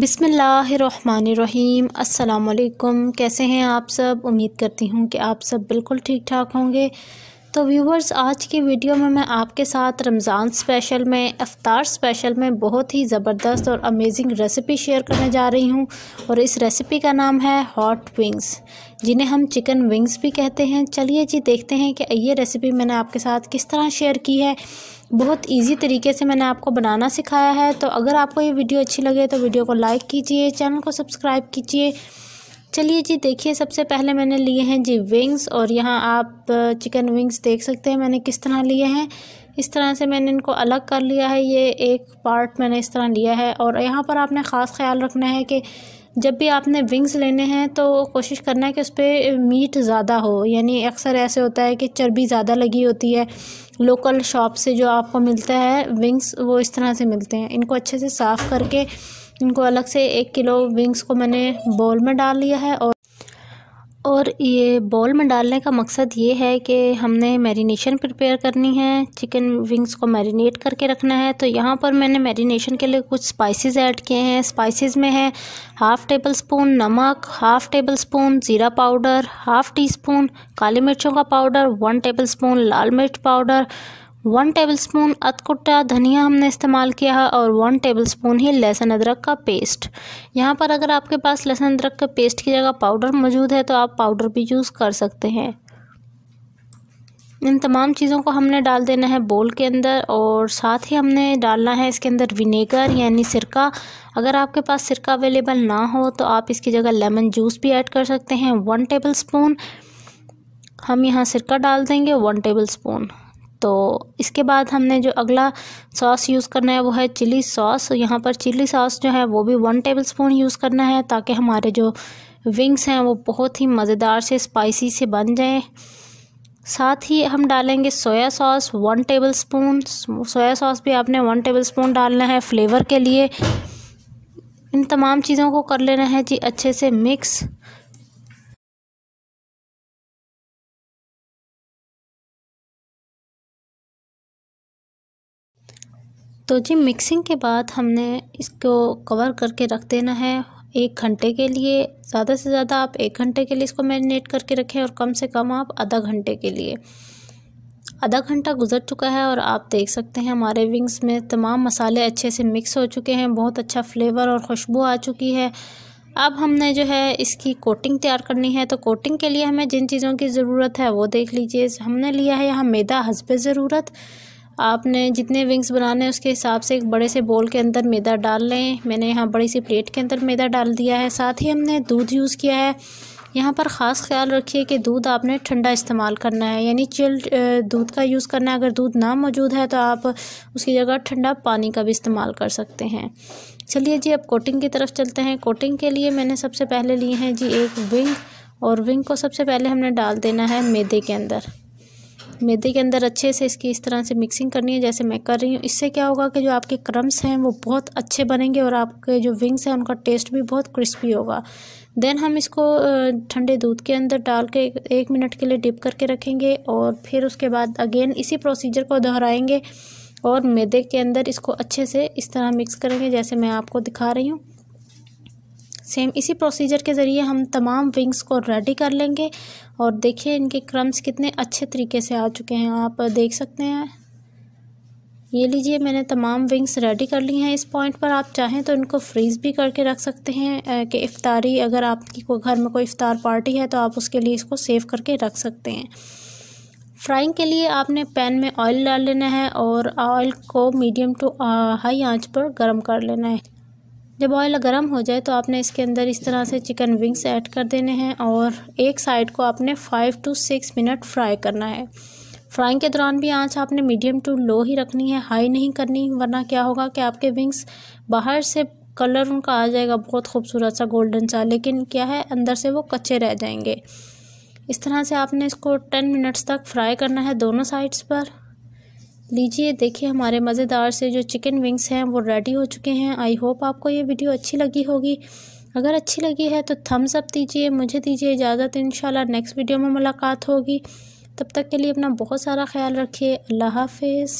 बिसमीम् अल्लाम कैसे हैं आप सब उम्मीद करती हूँ कि आप सब बिल्कुल ठीक ठाक होंगे तो व्यूवर्स आज की वीडियो में मैं आपके साथ रमज़ान स्पेशल में अफ्तार स्पेशल में बहुत ही ज़बरदस्त और अमेजिंग रेसिपी शेयर करने जा रही हूँ और इस रेसिपी का नाम है हॉट विंग्स जिन्हें हम चिकन विंग्स भी कहते हैं चलिए जी देखते हैं कि ये रेसिपी मैंने आपके साथ किस तरह शेयर की है बहुत इजी तरीके से मैंने आपको बनाना सिखाया है तो अगर आपको ये वीडियो अच्छी लगे तो वीडियो को लाइक कीजिए चैनल को सब्सक्राइब कीजिए चलिए जी देखिए सबसे पहले मैंने लिए हैं जी विंग्स और यहाँ आप चिकन विंग्स देख सकते हैं मैंने किस तरह लिए हैं इस तरह से मैंने इनको अलग कर लिया है ये एक पार्ट मैंने इस तरह लिया है और यहाँ पर आपने ख़ास ख्याल रखना है कि जब भी आपने विंग्स लेने हैं तो कोशिश करना है कि उस पर मीट ज़्यादा हो यानी अक्सर ऐसे होता है कि चर्बी ज़्यादा लगी होती है लोकल शॉप से जो आपको मिलता है विंग्स वो इस तरह से मिलते हैं इनको अच्छे से साफ़ करके इनको अलग से एक किलो विंग्स को मैंने बॉल में डाल लिया है और और ये बॉल में डालने का मकसद ये है कि हमने मैरिनेशन प्रिपेयर करनी है चिकन विंग्स को मैरिनेट करके रखना है तो यहाँ पर मैंने मैरिनेशन के लिए कुछ स्पाइसेस ऐड किए हैं स्पाइसेस में है हाफ़ टेबल स्पून नमक हाफ़ टेबल स्पून ज़ीरा पाउडर हाफ़ टी स्पून काली मिर्चों का पाउडर वन टेबल स्पून लाल मिर्च पाउडर वन टेबलस्पून अतकुट्टा धनिया हमने इस्तेमाल किया है और वन टेबलस्पून ही लहसुन अदरक का पेस्ट यहाँ पर अगर आपके पास लहसुन अदरक का पेस्ट की जगह पाउडर मौजूद है तो आप पाउडर भी यूज़ कर सकते हैं इन तमाम चीज़ों को हमने डाल देना है बोल के अंदर और साथ ही हमने डालना है इसके अंदर विनेगर यानी सिरका अगर आपके पास सिरका अवेलेबल ना हो तो आप इसकी जगह लेमन जूस भी ऐड कर सकते हैं वन टेबल स्पून हम यहाँ सिरका डाल देंगे वन टेबल स्पून तो इसके बाद हमने जो अगला सॉस यूज़ करना है वो है चिली सॉस तो यहाँ पर चिली सॉस जो है वो भी वन टेबल स्पून यूज़ करना है ताकि हमारे जो विंग्स हैं वो बहुत ही मज़ेदार से स्पाइसी से बन जाएं साथ ही हम डालेंगे soya sauce one tablespoon soya sauce भी आपने वन टेबल स्पून डालना है फ्लेवर के लिए इन तमाम चीज़ों को कर लेना है जी अच्छे से मिक्स तो जी मिक्सिंग के बाद हमने इसको कवर करके रख देना है एक घंटे के लिए ज़्यादा से ज़्यादा आप एक घंटे के लिए इसको मैरिनेट करके रखें और कम से कम आप आधा घंटे के लिए आधा घंटा गुजर चुका है और आप देख सकते हैं हमारे विंग्स में तमाम मसाले अच्छे से मिक्स हो चुके हैं बहुत अच्छा फ्लेवर और खुशबू आ चुकी है अब हमने जो है इसकी कोटिंग तैयार करनी है तो कोटिंग के लिए हमें जिन चीज़ों की ज़रूरत है वो देख लीजिए हमने लिया है यहाँ मैदा हसब ज़रूरत आपने जितने विंग्स बनाने हैं उसके हिसाब से एक बड़े से बोल के अंदर मैदा डाल लें मैंने यहाँ बड़ी सी प्लेट के अंदर मैदा डाल दिया है साथ ही हमने दूध यूज़ किया है यहाँ पर ख़ास ख्याल रखिए कि दूध आपने ठंडा इस्तेमाल करना है यानी चिल्ड दूध का यूज़ करना है अगर दूध ना मौजूद है तो आप उसकी जगह ठंडा पानी का भी इस्तेमाल कर सकते हैं चलिए जी अब कोटिंग की तरफ चलते हैं कोटिंग के लिए मैंने सबसे पहले लिए हैं जी एक विंग और विंग को सबसे पहले हमने डाल देना है मैदे के अंदर मैदे के अंदर अच्छे से इसकी इस तरह से मिक्सिंग करनी है जैसे मैं कर रही हूँ इससे क्या होगा कि जो आपके क्रम्स हैं वो बहुत अच्छे बनेंगे और आपके जो विंग्स हैं उनका टेस्ट भी बहुत क्रिस्पी होगा देन हम इसको ठंडे दूध के अंदर डाल के एक मिनट के लिए डिप करके रखेंगे और फिर उसके बाद अगेन इसी प्रोसीजर को दोहराएंगे और मैदे के अंदर इसको अच्छे से इस तरह मिक्स करेंगे जैसे मैं आपको दिखा रही हूँ सेम इसी प्रोसीजर के ज़रिए हम तमाम विंग्स को रेडी कर लेंगे और देखिए इनके क्रम्स कितने अच्छे तरीके से आ चुके हैं आप देख सकते हैं ये लीजिए मैंने तमाम विंग्स रेडी कर ली हैं इस पॉइंट पर आप चाहें तो इनको फ्रीज़ भी करके रख सकते हैं कि इफ़ारी अगर आपकी को घर में कोई इफ़ार पार्टी है तो आप उसके लिए इसको सेव करके रख सकते हैं फ्राइंग के लिए आपने पैन में ऑयल डाल लेना है और ऑयल को मीडियम टू हाई आंच पर गर्म कर लेना है जब ऑयल गर्म हो जाए तो आपने इसके अंदर इस तरह से चिकन विंग्स ऐड कर देने हैं और एक साइड को आपने five to six minute fry करना है फ्राइंग के दौरान भी आंच आपने मीडियम टू लो ही रखनी है हाई नहीं करनी वरना क्या होगा कि आपके विंग्स बाहर से कलर उनका आ जाएगा बहुत खूबसूरत सा गोल्डन सा लेकिन क्या है अंदर से वो कच्चे रह जाएंगे इस तरह से आपने इसको टेन मिनट्स तक फ्राई करना है दोनों साइड्स पर लीजिए देखिए हमारे मज़ेदार से जो चिकन विंग्स हैं वो रेडी हो चुके हैं आई होप आपको ये वीडियो अच्छी लगी होगी अगर अच्छी लगी है तो थम्स अप दीजिए मुझे दीजिए इजाज़त इन नेक्स्ट वीडियो में मुलाकात होगी तब तक के लिए अपना बहुत सारा ख्याल रखिए अल्लाह हाफिज़